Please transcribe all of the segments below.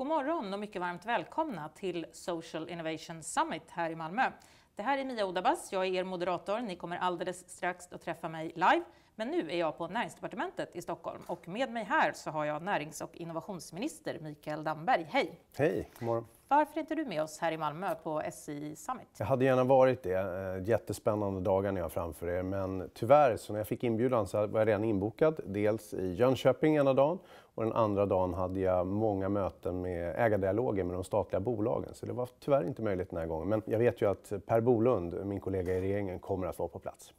God morgon och mycket varmt välkomna till Social Innovation Summit här i Malmö. Det här är Mia Odabas, jag är er moderator. Ni kommer alldeles strax att träffa mig live. Men nu är jag på Näringsdepartementet i Stockholm och med mig här så har jag närings och innovationsminister Mikael Damberg. Hej! Hej, god morgon. Varför är inte du med oss här i Malmö på SI Summit? Jag hade gärna varit det. Eh, jättespännande dagar ni har framför er. Men tyvärr, så när jag fick inbjudan så var jag redan inbokad. Dels i Jönköping ena dagen och den andra dagen hade jag många möten med ägardialoger med de statliga bolagen. Så det var tyvärr inte möjligt den här gången. Men jag vet ju att Per Bolund, min kollega i regeringen, kommer att vara på plats.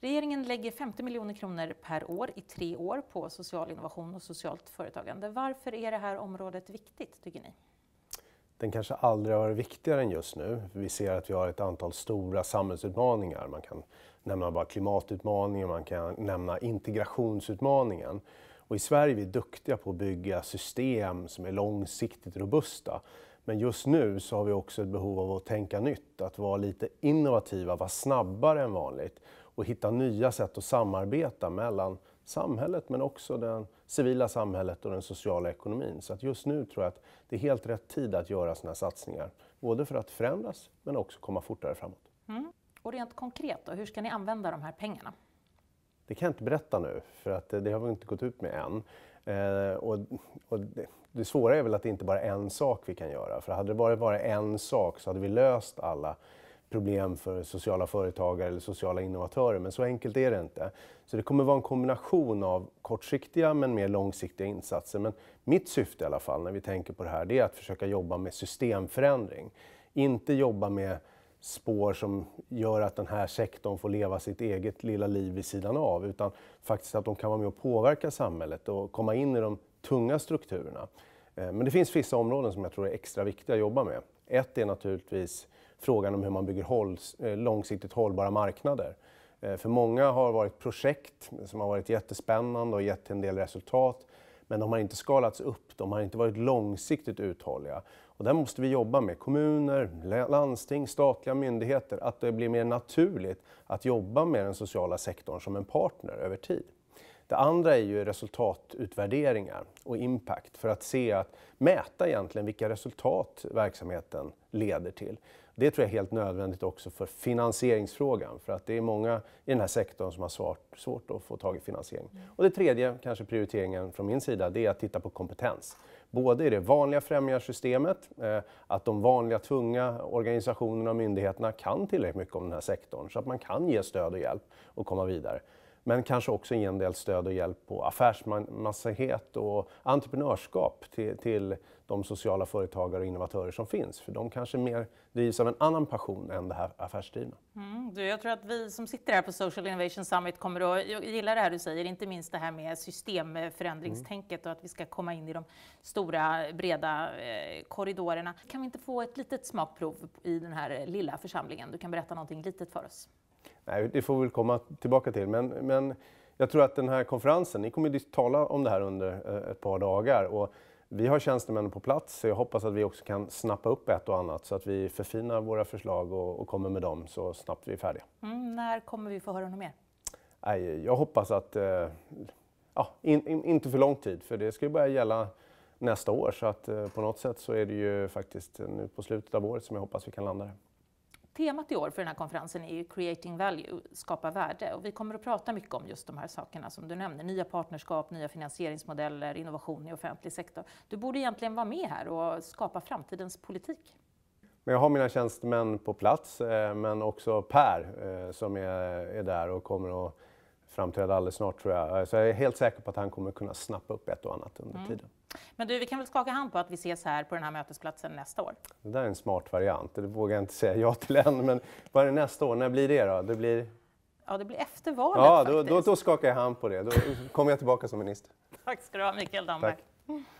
Regeringen lägger 50 miljoner kronor per år i tre år på social innovation och socialt företagande. Varför är det här området viktigt, tycker ni? den kanske aldrig har varit viktigare än just nu. Vi ser att vi har ett antal stora samhällsutmaningar. Man kan nämna bara klimatutmaningen, man kan nämna integrationsutmaningen. Och I Sverige är vi duktiga på att bygga system som är långsiktigt robusta. Men just nu så har vi också ett behov av att tänka nytt, att vara lite innovativa, vara snabbare än vanligt och hitta nya sätt att samarbeta mellan samhället men också det civila samhället och den sociala ekonomin. Så att just nu tror jag att det är helt rätt tid att göra sådana här satsningar. Både för att förändras men också komma fortare framåt. Mm. Och rent konkret då, hur ska ni använda de här pengarna? Det kan jag inte berätta nu för att eh, det har vi inte gått ut med än. Eh, och, och det, det, svåra är väl att det inte bara är en sak vi kan göra. För hade det varit bara en sak så hade vi löst alla problem för sociala företagare eller sociala innovatörer, men så enkelt är det inte. Så det kommer vara en kombination av kortsiktiga men mer långsiktiga insatser. Men mitt syfte i alla fall när vi tänker på det här, det är att försöka jobba med systemförändring. Inte jobba med spår som gör att den här sektorn får leva sitt eget lilla liv vid sidan av, utan faktiskt att de kan vara med och påverka samhället och komma in i de tunga strukturerna. Eh, men det finns vissa områden som jag tror är extra viktiga att jobba med. Ett är naturligtvis frågan om hur man bygger håll, eh, långsiktigt hållbara marknader. Eh, för många har varit projekt som har varit jättespännande och gett en del resultat men de har inte skalats upp, de har inte varit långsiktigt uthålliga. Och där måste vi jobba med kommuner, landsting, statliga myndigheter, att det blir mer naturligt att jobba med den sociala sektorn som en partner över tid. Det andra är ju resultatutvärderingar och impact för att se att mäta egentligen vilka resultat verksamheten leder till. Det tror jag är helt nödvändigt också för finansieringsfrågan för att det är många i den här sektorn som har svårt, svårt att få tag i finansiering. Mm. Och det tredje, kanske prioriteringen från min sida, det är att titta på kompetens. Både i det vanliga främjarsystemet, eh, att de vanliga tunga organisationerna och myndigheterna kan tillräckligt mycket om den här sektorn så att man kan ge stöd och hjälp och komma vidare. Men kanske också ge en del stöd och hjälp på affärsmässighet och entreprenörskap till, till de sociala företagare och innovatörer som finns. För de kanske mer drivs av en annan passion än det här affärsdrivna. Mm, du, jag tror att vi som sitter här på Social Innovation Summit kommer att gilla det här du säger, inte minst det här med systemförändringstänket mm. och att vi ska komma in i de stora breda eh, korridorerna. Kan vi inte få ett litet smakprov i den här lilla församlingen? Du kan berätta någonting litet för oss. Nej, det får vi väl komma tillbaka till. Men, men jag tror att den här konferensen, ni kommer att tala om det här under eh, ett par dagar. Och vi har tjänstemännen på plats så jag hoppas att vi också kan snappa upp ett och annat så att vi förfinar våra förslag och, och kommer med dem så snabbt vi är färdiga. Mm, när kommer vi få höra något mer? Nej, jag hoppas att eh, ja, in, in, inte för lång tid för det ska ju börja gälla nästa år så att eh, på något sätt så är det ju faktiskt nu på slutet av året som jag hoppas vi kan landa det temat i år för den här konferensen är ju Creating Value, skapa värde. Och vi kommer att prata mycket om just de här sakerna som du nämnde. Nya partnerskap, nya finansieringsmodeller, innovation i offentlig sektor. Du borde egentligen vara med här och skapa framtidens politik. Men jag har mina tjänstemän på plats, eh, men också Per eh, som är där och kommer att framträda alldeles snart tror jag. Så alltså, jag är helt säker på att han kommer kunna snappa upp ett och annat under mm. tiden. Men du, vi kan väl skaka hand på att vi ses här på den här mötesplatsen nästa år? Det där är en smart variant, det vågar jag inte säga ja till än. Men vad är det nästa år? När blir det då? Det blir... Ja, det blir efter valet ja, då, faktiskt. Då, då skakar jag hand på det. Då kommer jag tillbaka som minister. Tack ska du ha, Mikael Damberg. Tack.